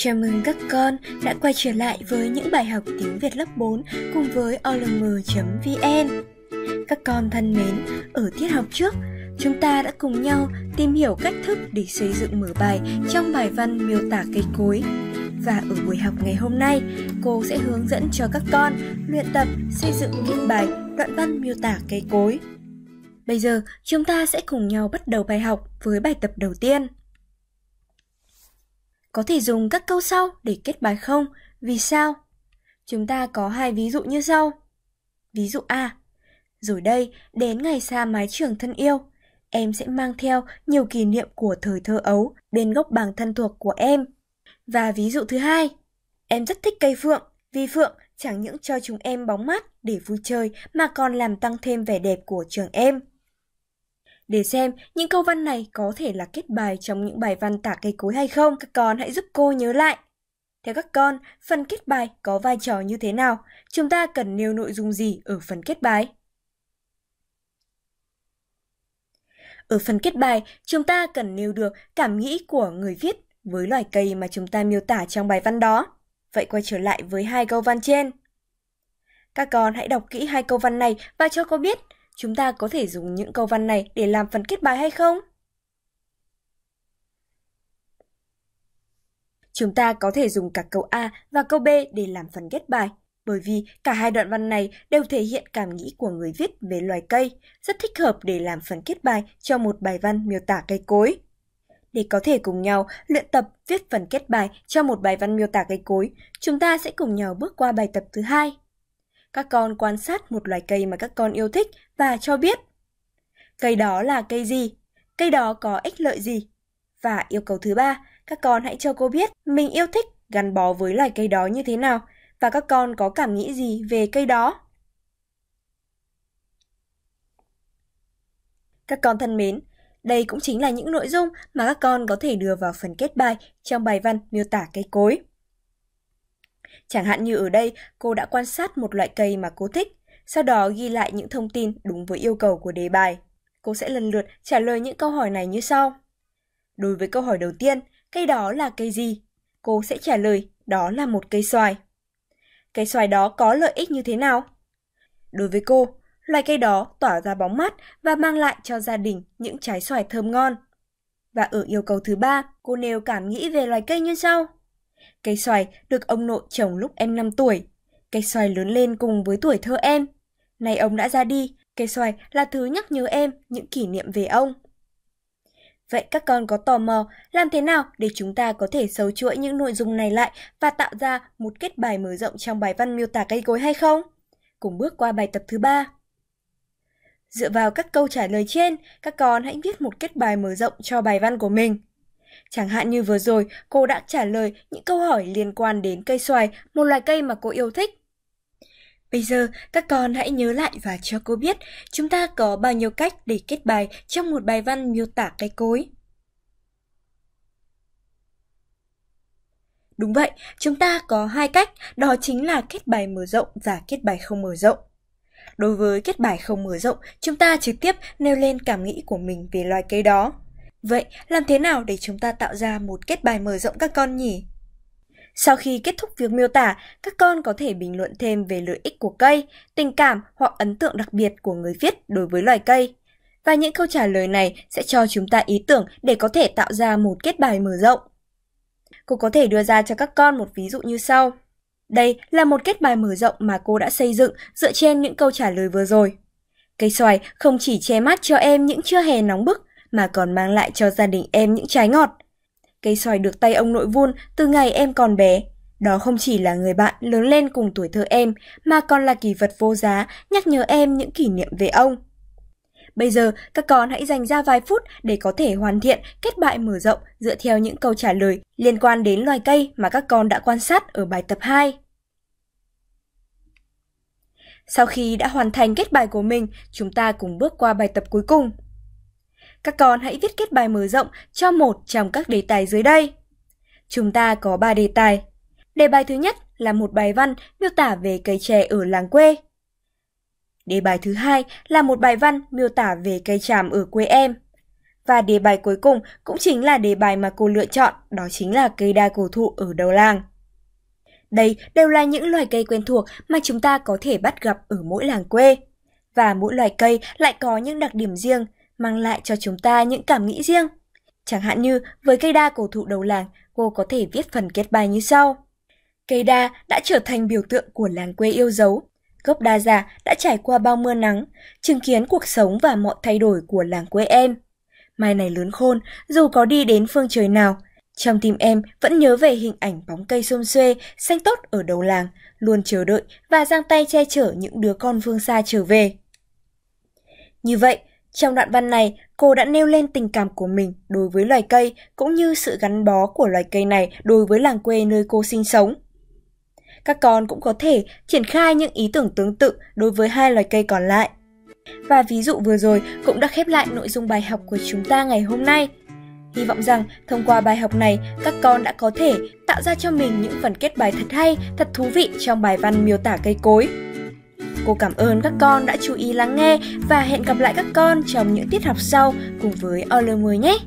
Chào mừng các con đã quay trở lại với những bài học tiếng Việt lớp 4 cùng với olm.vn. Các con thân mến, ở tiết học trước, chúng ta đã cùng nhau tìm hiểu cách thức để xây dựng mở bài trong bài văn miêu tả cây cối. Và ở buổi học ngày hôm nay, cô sẽ hướng dẫn cho các con luyện tập xây dựng viết bài đoạn văn miêu tả cây cối. Bây giờ, chúng ta sẽ cùng nhau bắt đầu bài học với bài tập đầu tiên. Có thể dùng các câu sau để kết bài không? Vì sao? Chúng ta có hai ví dụ như sau. Ví dụ A. Rồi đây, đến ngày xa mái trường thân yêu, em sẽ mang theo nhiều kỷ niệm của thời thơ ấu bên gốc bảng thân thuộc của em. Và ví dụ thứ hai, em rất thích cây phượng, vì phượng chẳng những cho chúng em bóng mát để vui chơi mà còn làm tăng thêm vẻ đẹp của trường em để xem những câu văn này có thể là kết bài trong những bài văn tả cây cối hay không. Các con hãy giúp cô nhớ lại. Theo các con, phần kết bài có vai trò như thế nào? Chúng ta cần nêu nội dung gì ở phần kết bài? Ở phần kết bài, chúng ta cần nêu được cảm nghĩ của người viết với loài cây mà chúng ta miêu tả trong bài văn đó. Vậy quay trở lại với hai câu văn trên. Các con hãy đọc kỹ hai câu văn này và cho cô biết Chúng ta có thể dùng những câu văn này để làm phần kết bài hay không? Chúng ta có thể dùng cả câu A và câu B để làm phần kết bài, bởi vì cả hai đoạn văn này đều thể hiện cảm nghĩ của người viết về loài cây, rất thích hợp để làm phần kết bài cho một bài văn miêu tả cây cối. Để có thể cùng nhau luyện tập viết phần kết bài cho một bài văn miêu tả cây cối, chúng ta sẽ cùng nhau bước qua bài tập thứ hai. Các con quan sát một loài cây mà các con yêu thích và cho biết cây đó là cây gì, cây đó có ích lợi gì. Và yêu cầu thứ ba, các con hãy cho cô biết mình yêu thích gắn bó với loài cây đó như thế nào và các con có cảm nghĩ gì về cây đó. Các con thân mến, đây cũng chính là những nội dung mà các con có thể đưa vào phần kết bài trong bài văn miêu tả cây cối. Chẳng hạn như ở đây, cô đã quan sát một loại cây mà cô thích, sau đó ghi lại những thông tin đúng với yêu cầu của đề bài. Cô sẽ lần lượt trả lời những câu hỏi này như sau. Đối với câu hỏi đầu tiên, cây đó là cây gì? Cô sẽ trả lời đó là một cây xoài. Cây xoài đó có lợi ích như thế nào? Đối với cô, loài cây đó tỏa ra bóng mát và mang lại cho gia đình những trái xoài thơm ngon. Và ở yêu cầu thứ ba, cô nêu cảm nghĩ về loài cây như sau. Cây xoài được ông nội trồng lúc em 5 tuổi. Cây xoài lớn lên cùng với tuổi thơ em. Nay ông đã ra đi, cây xoài là thứ nhắc nhớ em những kỷ niệm về ông. Vậy các con có tò mò làm thế nào để chúng ta có thể sâu chuỗi những nội dung này lại và tạo ra một kết bài mở rộng trong bài văn miêu tả cây cối hay không? Cùng bước qua bài tập thứ ba. Dựa vào các câu trả lời trên, các con hãy viết một kết bài mở rộng cho bài văn của mình. Chẳng hạn như vừa rồi, cô đã trả lời những câu hỏi liên quan đến cây xoài, một loài cây mà cô yêu thích. Bây giờ, các con hãy nhớ lại và cho cô biết chúng ta có bao nhiêu cách để kết bài trong một bài văn miêu tả cây cối. Đúng vậy, chúng ta có hai cách, đó chính là kết bài mở rộng và kết bài không mở rộng. Đối với kết bài không mở rộng, chúng ta trực tiếp nêu lên cảm nghĩ của mình về loài cây đó. Vậy, làm thế nào để chúng ta tạo ra một kết bài mở rộng các con nhỉ? Sau khi kết thúc việc miêu tả, các con có thể bình luận thêm về lợi ích của cây, tình cảm hoặc ấn tượng đặc biệt của người viết đối với loài cây. Và những câu trả lời này sẽ cho chúng ta ý tưởng để có thể tạo ra một kết bài mở rộng. Cô có thể đưa ra cho các con một ví dụ như sau. Đây là một kết bài mở rộng mà cô đã xây dựng dựa trên những câu trả lời vừa rồi. Cây xoài không chỉ che mắt cho em những trưa hè nóng bức mà còn mang lại cho gia đình em những trái ngọt. Cây xoài được tay ông nội vun từ ngày em còn bé. Đó không chỉ là người bạn lớn lên cùng tuổi thơ em, mà còn là kỷ vật vô giá nhắc nhớ em những kỷ niệm về ông. Bây giờ, các con hãy dành ra vài phút để có thể hoàn thiện kết bại mở rộng dựa theo những câu trả lời liên quan đến loài cây mà các con đã quan sát ở bài tập 2. Sau khi đã hoàn thành kết bài của mình, chúng ta cùng bước qua bài tập cuối cùng các con hãy viết kết bài mở rộng cho một trong các đề tài dưới đây. Chúng ta có 3 đề tài. Đề bài thứ nhất là một bài văn miêu tả về cây chè ở làng quê. Đề bài thứ hai là một bài văn miêu tả về cây tràm ở quê em. Và đề bài cuối cùng cũng chính là đề bài mà cô lựa chọn, đó chính là cây đa cổ thụ ở đầu làng. Đây đều là những loài cây quen thuộc mà chúng ta có thể bắt gặp ở mỗi làng quê. Và mỗi loài cây lại có những đặc điểm riêng, mang lại cho chúng ta những cảm nghĩ riêng. Chẳng hạn như với cây đa cổ thụ đầu làng, cô có thể viết phần kết bài như sau. Cây đa đã trở thành biểu tượng của làng quê yêu dấu. Gốc đa già đã trải qua bao mưa nắng, chứng kiến cuộc sống và mọi thay đổi của làng quê em. Mai này lớn khôn, dù có đi đến phương trời nào, trong tim em vẫn nhớ về hình ảnh bóng cây xôm xuê, xanh tốt ở đầu làng, luôn chờ đợi và giang tay che chở những đứa con phương xa trở về. Như vậy, trong đoạn văn này, cô đã nêu lên tình cảm của mình đối với loài cây cũng như sự gắn bó của loài cây này đối với làng quê nơi cô sinh sống. Các con cũng có thể triển khai những ý tưởng tương tự đối với hai loài cây còn lại. Và ví dụ vừa rồi cũng đã khép lại nội dung bài học của chúng ta ngày hôm nay. Hy vọng rằng thông qua bài học này, các con đã có thể tạo ra cho mình những phần kết bài thật hay, thật thú vị trong bài văn miêu tả cây cối. Cô cảm ơn các con đã chú ý lắng nghe và hẹn gặp lại các con trong những tiết học sau cùng với All nhé!